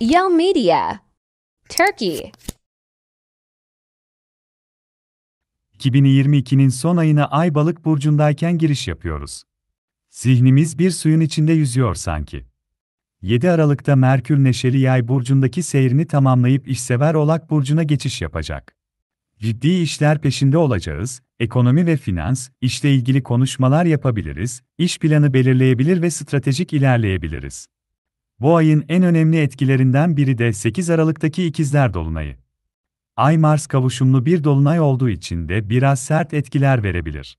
Yell Media Turkey 2022'nin son ayına Ay Balık burcundayken giriş yapıyoruz. Zihnimiz bir suyun içinde yüzüyor sanki. 7 Aralık'ta Merkür neşeli Yay burcundaki seyrini tamamlayıp işsever Olak burcuna geçiş yapacak. Ciddi işler peşinde olacağız, ekonomi ve finans, işle ilgili konuşmalar yapabiliriz, iş planı belirleyebilir ve stratejik ilerleyebiliriz. Bu ayın en önemli etkilerinden biri de 8 Aralık'taki ikizler Dolunayı. Ay-Mars kavuşumlu bir dolunay olduğu için de biraz sert etkiler verebilir.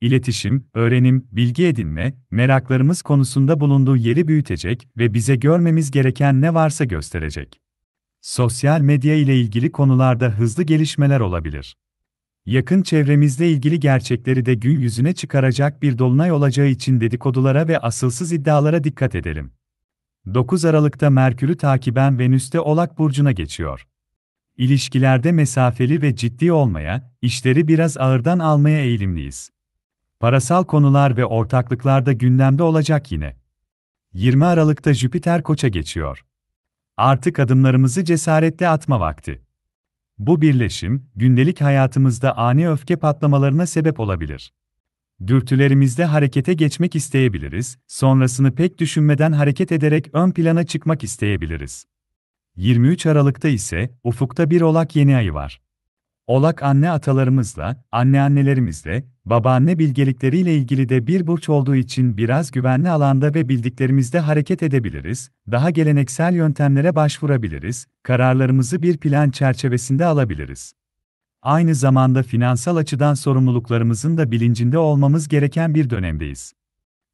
İletişim, öğrenim, bilgi edinme, meraklarımız konusunda bulunduğu yeri büyütecek ve bize görmemiz gereken ne varsa gösterecek. Sosyal medya ile ilgili konularda hızlı gelişmeler olabilir. Yakın çevremizle ilgili gerçekleri de gün yüzüne çıkaracak bir dolunay olacağı için dedikodulara ve asılsız iddialara dikkat edelim. 9 Aralık'ta Merkür'ü takiben Venüs'te Olak Burcu'na geçiyor. İlişkilerde mesafeli ve ciddi olmaya, işleri biraz ağırdan almaya eğilimliyiz. Parasal konular ve ortaklıklarda gündemde olacak yine. 20 Aralık'ta Jüpiter Koç'a geçiyor. Artık adımlarımızı cesaretle atma vakti. Bu birleşim, gündelik hayatımızda ani öfke patlamalarına sebep olabilir. Dürtülerimizde harekete geçmek isteyebiliriz, sonrasını pek düşünmeden hareket ederek ön plana çıkmak isteyebiliriz. 23 Aralık'ta ise ufukta bir Olak yeni ayı var. Olak anne atalarımızla, anneannelerimizle, babaanne bilgelikleriyle ilgili de bir burç olduğu için biraz güvenli alanda ve bildiklerimizde hareket edebiliriz, daha geleneksel yöntemlere başvurabiliriz, kararlarımızı bir plan çerçevesinde alabiliriz aynı zamanda finansal açıdan sorumluluklarımızın da bilincinde olmamız gereken bir dönemdeyiz.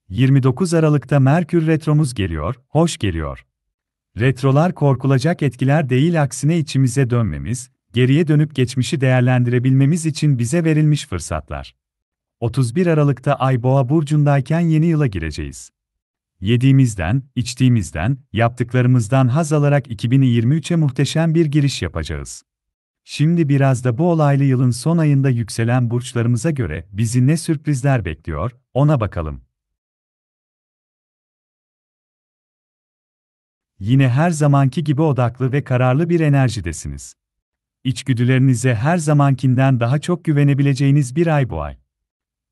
29 Aralık'ta Merkür Retromuz geliyor, hoş geliyor. Retrolar korkulacak etkiler değil aksine içimize dönmemiz, geriye dönüp geçmişi değerlendirebilmemiz için bize verilmiş fırsatlar. 31 Aralık'ta Ay Boğa burcundayken yeni yıla gireceğiz. Yediğimizden, içtiğimizden, yaptıklarımızdan haz alarak 2023'e muhteşem bir giriş yapacağız. Şimdi biraz da bu olaylı yılın son ayında yükselen burçlarımıza göre bizi ne sürprizler bekliyor, ona bakalım. Yine her zamanki gibi odaklı ve kararlı bir enerjidesiniz. İçgüdülerinize her zamankinden daha çok güvenebileceğiniz bir ay bu ay.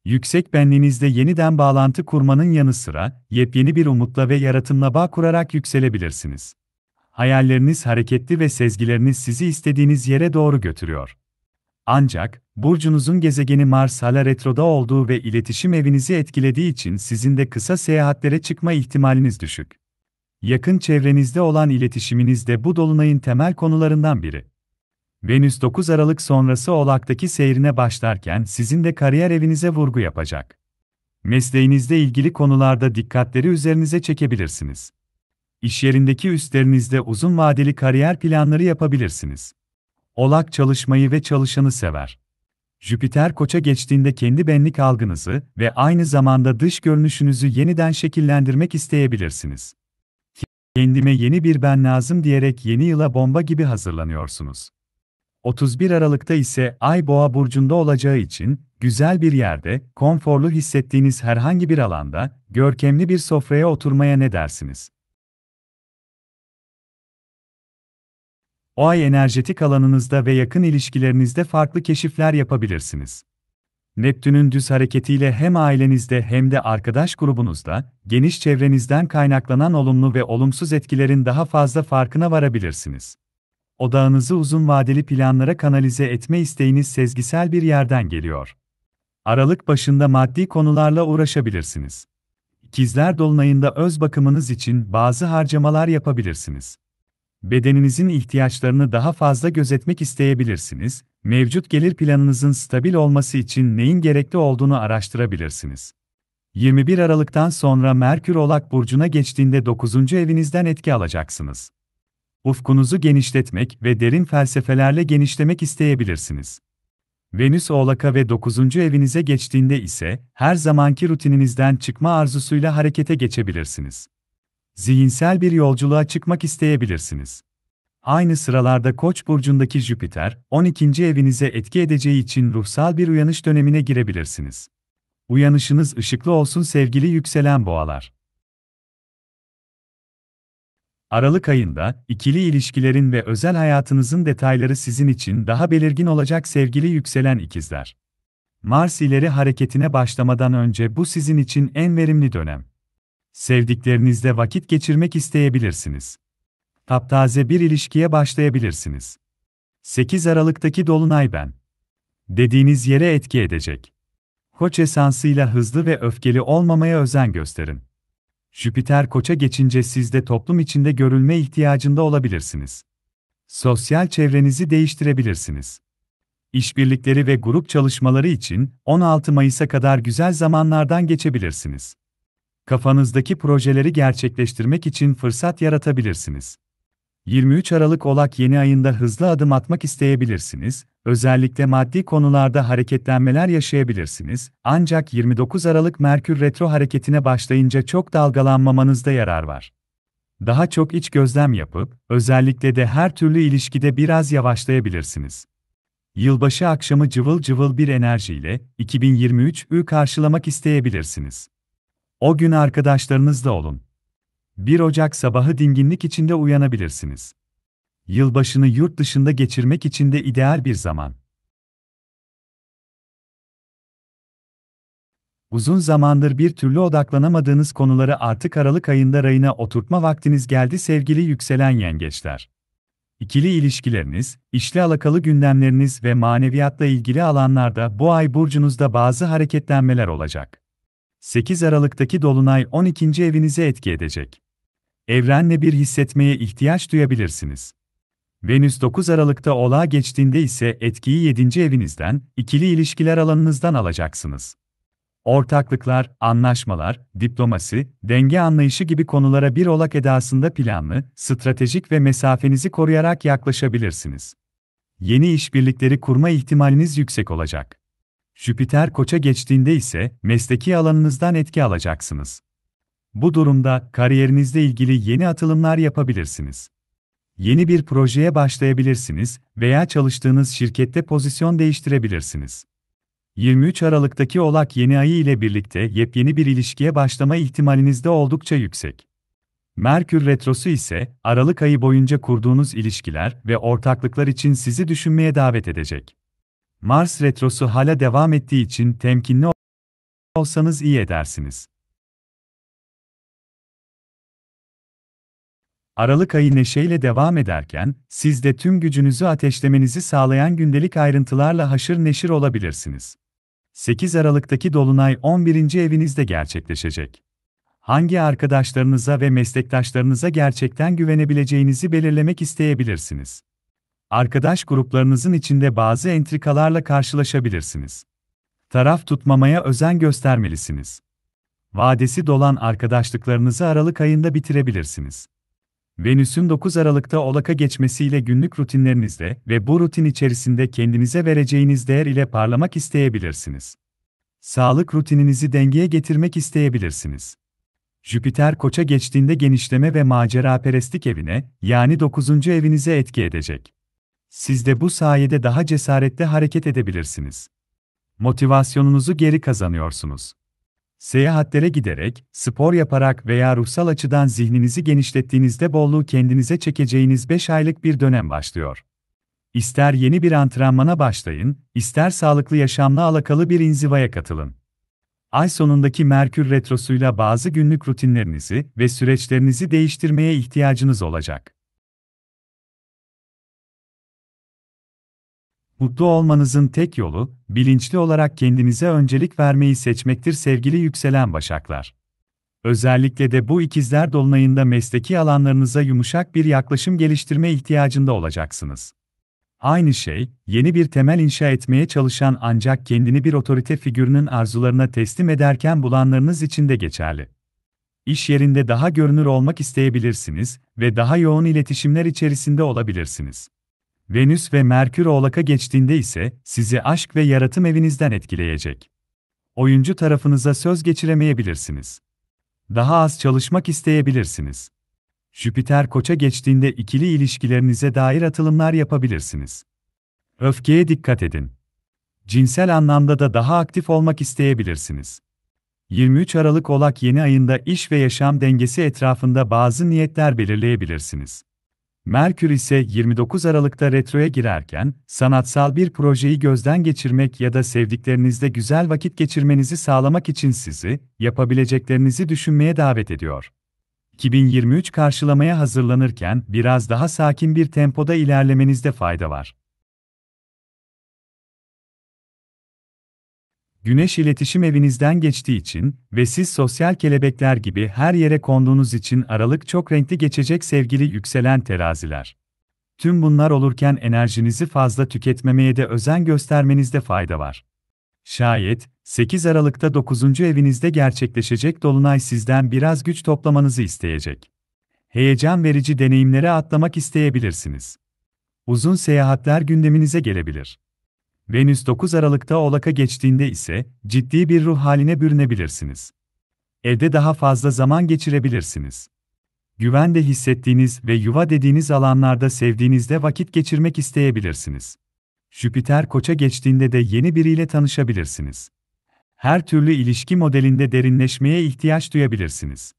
Yüksek benliğinizde yeniden bağlantı kurmanın yanı sıra, yepyeni bir umutla ve yaratımla bağ kurarak yükselebilirsiniz hayalleriniz hareketli ve sezgileriniz sizi istediğiniz yere doğru götürüyor. Ancak, burcunuzun gezegeni Mars hala retroda olduğu ve iletişim evinizi etkilediği için sizin de kısa seyahatlere çıkma ihtimaliniz düşük. Yakın çevrenizde olan iletişiminiz de bu dolunayın temel konularından biri. Venüs 9 Aralık sonrası Oğlak'taki seyrine başlarken sizin de kariyer evinize vurgu yapacak. Mesleğinizle ilgili konularda dikkatleri üzerinize çekebilirsiniz. İş yerindeki üstlerinizde uzun vadeli kariyer planları yapabilirsiniz. Olak çalışmayı ve çalışanı sever. Jüpiter koça geçtiğinde kendi benlik algınızı ve aynı zamanda dış görünüşünüzü yeniden şekillendirmek isteyebilirsiniz. Kendime yeni bir ben lazım diyerek yeni yıla bomba gibi hazırlanıyorsunuz. 31 Aralık'ta ise Ay Boğa burcunda olacağı için güzel bir yerde, konforlu hissettiğiniz herhangi bir alanda görkemli bir sofraya oturmaya ne dersiniz? o ay enerjetik alanınızda ve yakın ilişkilerinizde farklı keşifler yapabilirsiniz. Neptün'ün düz hareketiyle hem ailenizde hem de arkadaş grubunuzda, geniş çevrenizden kaynaklanan olumlu ve olumsuz etkilerin daha fazla farkına varabilirsiniz. Odağınızı uzun vadeli planlara kanalize etme isteğiniz sezgisel bir yerden geliyor. Aralık başında maddi konularla uğraşabilirsiniz. İkizler dolunayında öz bakımınız için bazı harcamalar yapabilirsiniz bedeninizin ihtiyaçlarını daha fazla gözetmek isteyebilirsiniz, mevcut gelir planınızın stabil olması için neyin gerekli olduğunu araştırabilirsiniz. 21 Aralık'tan sonra Merkür Olak Burcu'na geçtiğinde 9. evinizden etki alacaksınız. Ufkunuzu genişletmek ve derin felsefelerle genişlemek isteyebilirsiniz. Venüs Oğlak'a ve 9. evinize geçtiğinde ise her zamanki rutininizden çıkma arzusuyla harekete geçebilirsiniz zihinsel bir yolculuğa çıkmak isteyebilirsiniz. Aynı sıralarda Koç burcundaki Jüpiter 12. evinize etki edeceği için ruhsal bir uyanış dönemine girebilirsiniz. Uyanışınız ışıklı olsun sevgili yükselen boğalar. Aralık ayında ikili ilişkilerin ve özel hayatınızın detayları sizin için daha belirgin olacak sevgili yükselen ikizler. Mars ileri hareketine başlamadan önce bu sizin için en verimli dönem. Sevdiklerinizle vakit geçirmek isteyebilirsiniz. Taptaze bir ilişkiye başlayabilirsiniz. 8 Aralık'taki Dolunay ben. Dediğiniz yere etki edecek. Koç esansıyla hızlı ve öfkeli olmamaya özen gösterin. Jüpiter koça geçince siz de toplum içinde görülme ihtiyacında olabilirsiniz. Sosyal çevrenizi değiştirebilirsiniz. İşbirlikleri ve grup çalışmaları için 16 Mayıs'a kadar güzel zamanlardan geçebilirsiniz kafanızdaki projeleri gerçekleştirmek için fırsat yaratabilirsiniz. 23 Aralık Olak yeni ayında hızlı adım atmak isteyebilirsiniz, özellikle maddi konularda hareketlenmeler yaşayabilirsiniz, ancak 29 Aralık Merkür retro hareketine başlayınca çok dalgalanmamanızda yarar var. Daha çok iç gözlem yapıp, özellikle de her türlü ilişkide biraz yavaşlayabilirsiniz. Yılbaşı akşamı cıvıl cıvıl bir enerjiyle 2023'ü karşılamak isteyebilirsiniz. O gün arkadaşlarınızla olun. 1 Ocak sabahı dinginlik içinde uyanabilirsiniz. Yılbaşını yurt dışında geçirmek için de ideal bir zaman. Uzun zamandır bir türlü odaklanamadığınız konuları artık Aralık ayında rayına oturtma vaktiniz geldi sevgili yükselen yengeçler. İkili ilişkileriniz, işli alakalı gündemleriniz ve maneviyatla ilgili alanlarda bu ay burcunuzda bazı hareketlenmeler olacak. 8 Aralık'taki dolunay 12. evinize etki edecek. Evrenle bir hissetmeye ihtiyaç duyabilirsiniz. Venüs 9 Aralık'ta olağa geçtiğinde ise etkiyi 7. evinizden, ikili ilişkiler alanınızdan alacaksınız. Ortaklıklar, anlaşmalar, diplomasi, denge anlayışı gibi konulara bir olak edasında planlı, stratejik ve mesafenizi koruyarak yaklaşabilirsiniz. Yeni işbirlikleri kurma ihtimaliniz yüksek olacak. Jüpiter Koç'a geçtiğinde ise mesleki alanınızdan etki alacaksınız. Bu durumda kariyerinizle ilgili yeni atılımlar yapabilirsiniz. Yeni bir projeye başlayabilirsiniz veya çalıştığınız şirkette pozisyon değiştirebilirsiniz. 23 Aralık'taki Olak yeni ayı ile birlikte yepyeni bir ilişkiye başlama ihtimaliniz de oldukça yüksek. Merkür retrosu ise Aralık ayı boyunca kurduğunuz ilişkiler ve ortaklıklar için sizi düşünmeye davet edecek. Mars retrosu hala devam ettiği için temkinli olsanız iyi edersiniz. Aralık ayı neşeyle devam ederken, siz de tüm gücünüzü ateşlemenizi sağlayan gündelik ayrıntılarla haşır neşir olabilirsiniz. 8 Aralık'taki Dolunay 11. evinizde gerçekleşecek. Hangi arkadaşlarınıza ve meslektaşlarınıza gerçekten güvenebileceğinizi belirlemek isteyebilirsiniz arkadaş gruplarınızın içinde bazı entrikalarla karşılaşabilirsiniz. Taraf tutmamaya özen göstermelisiniz. Vadesi dolan arkadaşlıklarınızı Aralık ayında bitirebilirsiniz. Venüs'ün 9 Aralık'ta Olak'a geçmesiyle günlük rutinlerinizde ve bu rutin içerisinde kendinize vereceğiniz değer ile parlamak isteyebilirsiniz. Sağlık rutininizi dengeye getirmek isteyebilirsiniz. Jüpiter Koç'a geçtiğinde genişleme ve macera maceraperestlik evine, yani 9. evinize etki edecek. Siz de bu sayede daha cesaretle hareket edebilirsiniz. Motivasyonunuzu geri kazanıyorsunuz. Seyahatlere giderek, spor yaparak veya ruhsal açıdan zihninizi genişlettiğinizde bolluğu kendinize çekeceğiniz 5 aylık bir dönem başlıyor. İster yeni bir antrenmana başlayın, ister sağlıklı yaşamla alakalı bir inzivaya katılın. Ay sonundaki Merkür retrosuyla bazı günlük rutinlerinizi ve süreçlerinizi değiştirmeye ihtiyacınız olacak. Mutlu olmanızın tek yolu, bilinçli olarak kendinize öncelik vermeyi seçmektir sevgili yükselen başaklar. Özellikle de bu ikizler dolunayında mesleki alanlarınıza yumuşak bir yaklaşım geliştirme ihtiyacında olacaksınız. Aynı şey, yeni bir temel inşa etmeye çalışan ancak kendini bir otorite figürünün arzularına teslim ederken bulanlarınız için de geçerli. İş yerinde daha görünür olmak isteyebilirsiniz ve daha yoğun iletişimler içerisinde olabilirsiniz. Venüs ve Merkür Oğlak'a geçtiğinde ise sizi aşk ve yaratım evinizden etkileyecek. Oyuncu tarafınıza söz geçiremeyebilirsiniz. Daha az çalışmak isteyebilirsiniz. Jüpiter Koç'a geçtiğinde ikili ilişkilerinize dair atılımlar yapabilirsiniz. Öfkeye dikkat edin. Cinsel anlamda da daha aktif olmak isteyebilirsiniz. 23 Aralık Olak yeni ayında iş ve yaşam dengesi etrafında bazı niyetler belirleyebilirsiniz. Merkür ise 29 Aralık'ta retroya girerken, sanatsal bir projeyi gözden geçirmek ya da sevdiklerinizle güzel vakit geçirmenizi sağlamak için sizi, yapabileceklerinizi düşünmeye davet ediyor. 2023 karşılamaya hazırlanırken biraz daha sakin bir tempoda ilerlemenizde fayda var. Güneş iletişim evinizden geçtiği için ve siz sosyal kelebekler gibi her yere konduğunuz için Aralık çok renkli geçecek sevgili yükselen teraziler. Tüm bunlar olurken enerjinizi fazla tüketmemeye de özen göstermenizde fayda var. Şayet 8 Aralık'ta 9. evinizde gerçekleşecek dolunay sizden biraz güç toplamanızı isteyecek. Heyecan verici deneyimlere atlamak isteyebilirsiniz. Uzun seyahatler gündeminize gelebilir. Venüs 9 Aralık'ta Oğlak'a geçtiğinde ise ciddi bir ruh haline bürünebilirsiniz. Evde daha fazla zaman geçirebilirsiniz. Güvende hissettiğiniz ve yuva dediğiniz alanlarda sevdiğinizde vakit geçirmek isteyebilirsiniz. Jüpiter Koç'a geçtiğinde de yeni biriyle tanışabilirsiniz. Her türlü ilişki modelinde derinleşmeye ihtiyaç duyabilirsiniz.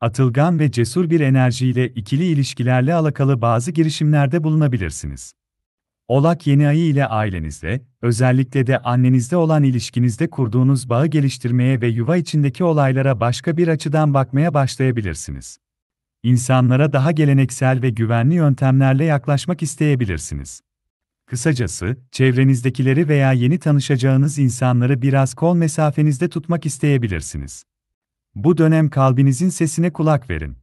Atılgan ve cesur bir enerjiyle ikili ilişkilerle alakalı bazı girişimlerde bulunabilirsiniz. Olak yeni ayı ile ailenizle, özellikle de annenizde olan ilişkinizde kurduğunuz bağı geliştirmeye ve yuva içindeki olaylara başka bir açıdan bakmaya başlayabilirsiniz. İnsanlara daha geleneksel ve güvenli yöntemlerle yaklaşmak isteyebilirsiniz. Kısacası, çevrenizdekileri veya yeni tanışacağınız insanları biraz kol mesafenizde tutmak isteyebilirsiniz. Bu dönem kalbinizin sesine kulak verin.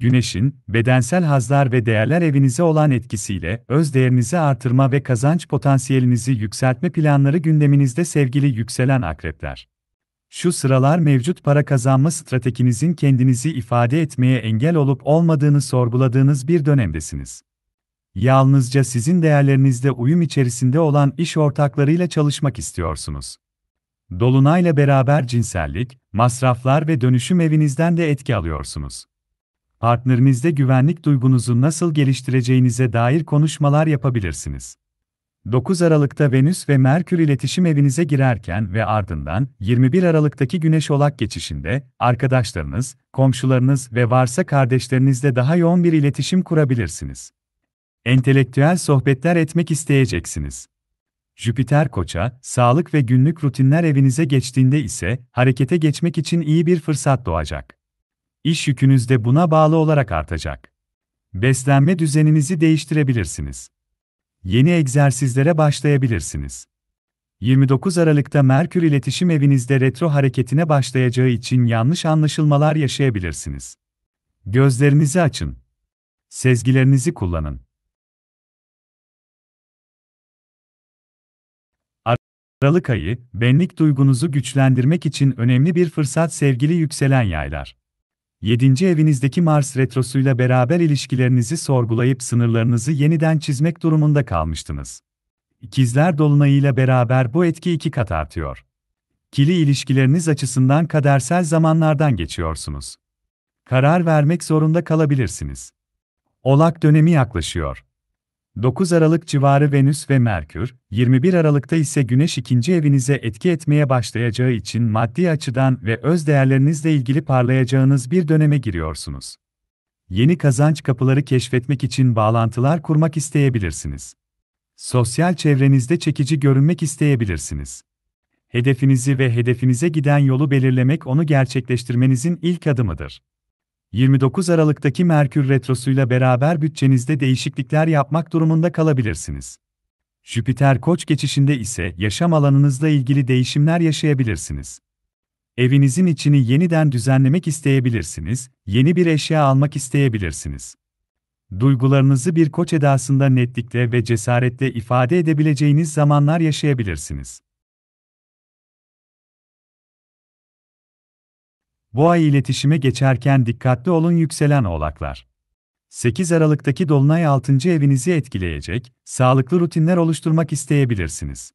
güneşin, bedensel hazlar ve değerler evinize olan etkisiyle, öz değerinizi artırma ve kazanç potansiyelinizi yükseltme planları gündeminizde sevgili yükselen akrepler. Şu sıralar mevcut para kazanma stratejinizin kendinizi ifade etmeye engel olup olmadığını sorguladığınız bir dönemdesiniz. Yalnızca sizin değerlerinizde uyum içerisinde olan iş ortaklarıyla çalışmak istiyorsunuz. Dolunayla beraber cinsellik, masraflar ve dönüşüm evinizden de etki alıyorsunuz partnerinizde güvenlik duygunuzu nasıl geliştireceğinize dair konuşmalar yapabilirsiniz. 9 Aralık'ta Venüs ve Merkür iletişim evinize girerken ve ardından 21 Aralık'taki Güneş Olak geçişinde arkadaşlarınız, komşularınız ve varsa kardeşlerinizle daha yoğun bir iletişim kurabilirsiniz. Entelektüel sohbetler etmek isteyeceksiniz. Jüpiter Koça, sağlık ve günlük rutinler evinize geçtiğinde ise harekete geçmek için iyi bir fırsat doğacak. İş yükünüz de buna bağlı olarak artacak. Beslenme düzeninizi değiştirebilirsiniz. Yeni egzersizlere başlayabilirsiniz. 29 Aralık'ta Merkür iletişim evinizde retro hareketine başlayacağı için yanlış anlaşılmalar yaşayabilirsiniz. Gözlerinizi açın. Sezgilerinizi kullanın. Aralık ayı, benlik duygunuzu güçlendirmek için önemli bir fırsat sevgili yükselen yaylar. 7. evinizdeki Mars retrosuyla beraber ilişkilerinizi sorgulayıp sınırlarınızı yeniden çizmek durumunda kalmıştınız. İkizler dolunayıyla beraber bu etki iki kat artıyor. Kili ilişkileriniz açısından kadersel zamanlardan geçiyorsunuz. Karar vermek zorunda kalabilirsiniz. Olak dönemi yaklaşıyor. 9 Aralık civarı Venüs ve Merkür, 21 Aralık'ta ise Güneş ikinci evinize etki etmeye başlayacağı için maddi açıdan ve öz değerlerinizle ilgili parlayacağınız bir döneme giriyorsunuz. Yeni kazanç kapıları keşfetmek için bağlantılar kurmak isteyebilirsiniz. Sosyal çevrenizde çekici görünmek isteyebilirsiniz. Hedefinizi ve hedefinize giden yolu belirlemek onu gerçekleştirmenizin ilk adımıdır. 29 Aralık'taki Merkür Retrosu'yla beraber bütçenizde değişiklikler yapmak durumunda kalabilirsiniz. Jüpiter Koç geçişinde ise yaşam alanınızla ilgili değişimler yaşayabilirsiniz. Evinizin içini yeniden düzenlemek isteyebilirsiniz, yeni bir eşya almak isteyebilirsiniz. Duygularınızı bir koç edasında netlikle ve cesaretle ifade edebileceğiniz zamanlar yaşayabilirsiniz. Bu ay iletişime geçerken dikkatli olun yükselen oğlaklar. 8 Aralık'taki dolunay 6. evinizi etkileyecek, sağlıklı rutinler oluşturmak isteyebilirsiniz.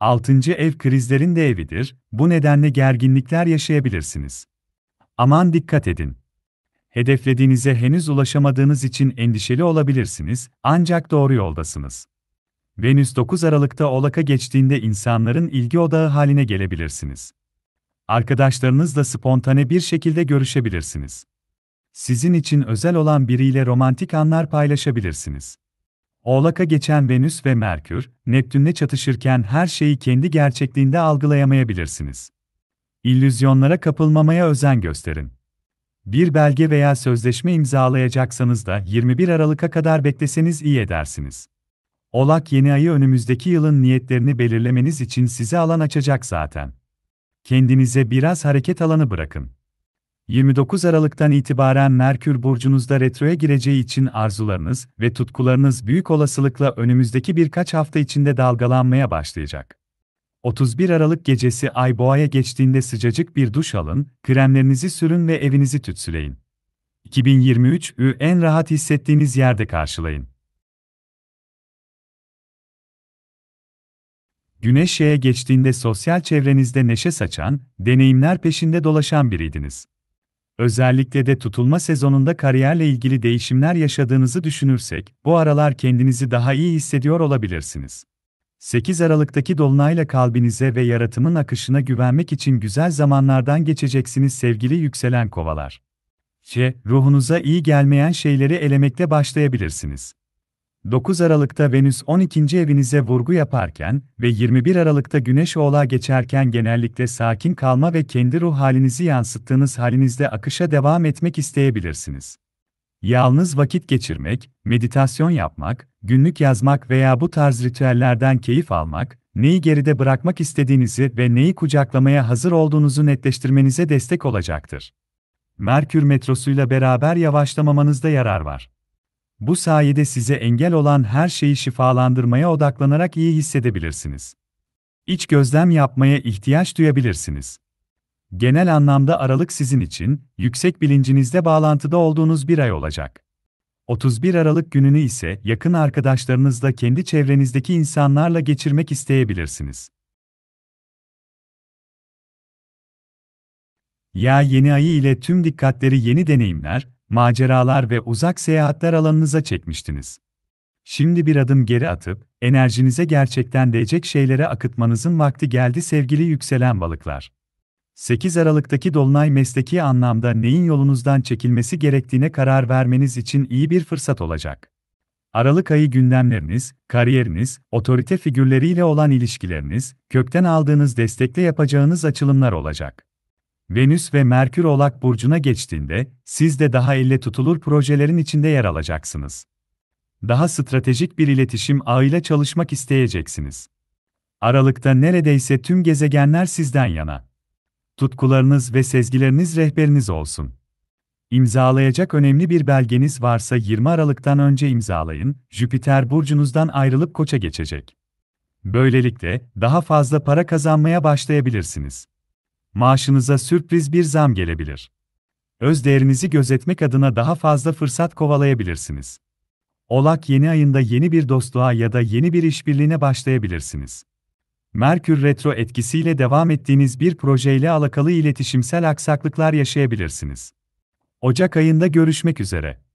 6. ev krizlerin de evidir, bu nedenle gerginlikler yaşayabilirsiniz. Aman dikkat edin. Hedeflediğinize henüz ulaşamadığınız için endişeli olabilirsiniz, ancak doğru yoldasınız. Venüs 9 Aralık'ta Oğlak'a geçtiğinde insanların ilgi odağı haline gelebilirsiniz arkadaşlarınızla spontane bir şekilde görüşebilirsiniz. Sizin için özel olan biriyle romantik anlar paylaşabilirsiniz. Oğlak'a geçen Venüs ve Merkür, Neptün'le çatışırken her şeyi kendi gerçekliğinde algılayamayabilirsiniz. İllüzyonlara kapılmamaya özen gösterin. Bir belge veya sözleşme imzalayacaksanız da 21 Aralık'a kadar bekleseniz iyi edersiniz. Olak yeni ayı önümüzdeki yılın niyetlerini belirlemeniz için size alan açacak zaten kendinize biraz hareket alanı bırakın. 29 Aralık'tan itibaren Merkür burcunuzda retroya gireceği için arzularınız ve tutkularınız büyük olasılıkla önümüzdeki birkaç hafta içinde dalgalanmaya başlayacak. 31 Aralık gecesi Ay Boğa'ya geçtiğinde sıcacık bir duş alın, kremlerinizi sürün ve evinizi tütsüleyin. 2023'ü en rahat hissettiğiniz yerde karşılayın. Güneş Y'ye geçtiğinde sosyal çevrenizde neşe saçan, deneyimler peşinde dolaşan biriydiniz. Özellikle de tutulma sezonunda kariyerle ilgili değişimler yaşadığınızı düşünürsek, bu aralar kendinizi daha iyi hissediyor olabilirsiniz. 8 Aralık'taki dolunayla kalbinize ve yaratımın akışına güvenmek için güzel zamanlardan geçeceksiniz sevgili yükselen kovalar. C. Ruhunuza iyi gelmeyen şeyleri elemekle başlayabilirsiniz. 9 Aralık'ta Venüs 12. evinize vurgu yaparken ve 21 Aralık'ta Güneş Oğlağa geçerken genellikle sakin kalma ve kendi ruh halinizi yansıttığınız halinizde akışa devam etmek isteyebilirsiniz. Yalnız vakit geçirmek, meditasyon yapmak, günlük yazmak veya bu tarz ritüellerden keyif almak, neyi geride bırakmak istediğinizi ve neyi kucaklamaya hazır olduğunuzu netleştirmenize destek olacaktır. Merkür metrosuyla beraber yavaşlamamanızda yarar var. Bu sayede size engel olan her şeyi şifalandırmaya odaklanarak iyi hissedebilirsiniz. İç gözlem yapmaya ihtiyaç duyabilirsiniz. Genel anlamda Aralık sizin için yüksek bilincinizde bağlantıda olduğunuz bir ay olacak. 31 Aralık gününü ise yakın arkadaşlarınızla kendi çevrenizdeki insanlarla geçirmek isteyebilirsiniz. Ya yeni ayı ile tüm dikkatleri yeni deneyimler, maceralar ve uzak seyahatler alanınıza çekmiştiniz. Şimdi bir adım geri atıp, enerjinize gerçekten değecek şeylere akıtmanızın vakti geldi sevgili yükselen balıklar. 8 Aralık'taki Dolunay mesleki anlamda neyin yolunuzdan çekilmesi gerektiğine karar vermeniz için iyi bir fırsat olacak. Aralık ayı gündemleriniz, kariyeriniz, otorite figürleriyle olan ilişkileriniz, kökten aldığınız destekle yapacağınız açılımlar olacak. Venüs ve Merkür Oğlak Burcu'na geçtiğinde, siz de daha elle tutulur projelerin içinde yer alacaksınız. Daha stratejik bir iletişim ağıyla çalışmak isteyeceksiniz. Aralıkta neredeyse tüm gezegenler sizden yana. Tutkularınız ve sezgileriniz rehberiniz olsun. İmzalayacak önemli bir belgeniz varsa 20 Aralık'tan önce imzalayın, Jüpiter burcunuzdan ayrılıp koça geçecek. Böylelikle, daha fazla para kazanmaya başlayabilirsiniz maaşınıza sürpriz bir zam gelebilir. Öz değerinizi gözetmek adına daha fazla fırsat kovalayabilirsiniz. Olak yeni ayında yeni bir dostluğa ya da yeni bir işbirliğine başlayabilirsiniz. Merkür retro etkisiyle devam ettiğiniz bir projeyle alakalı iletişimsel aksaklıklar yaşayabilirsiniz. Ocak ayında görüşmek üzere.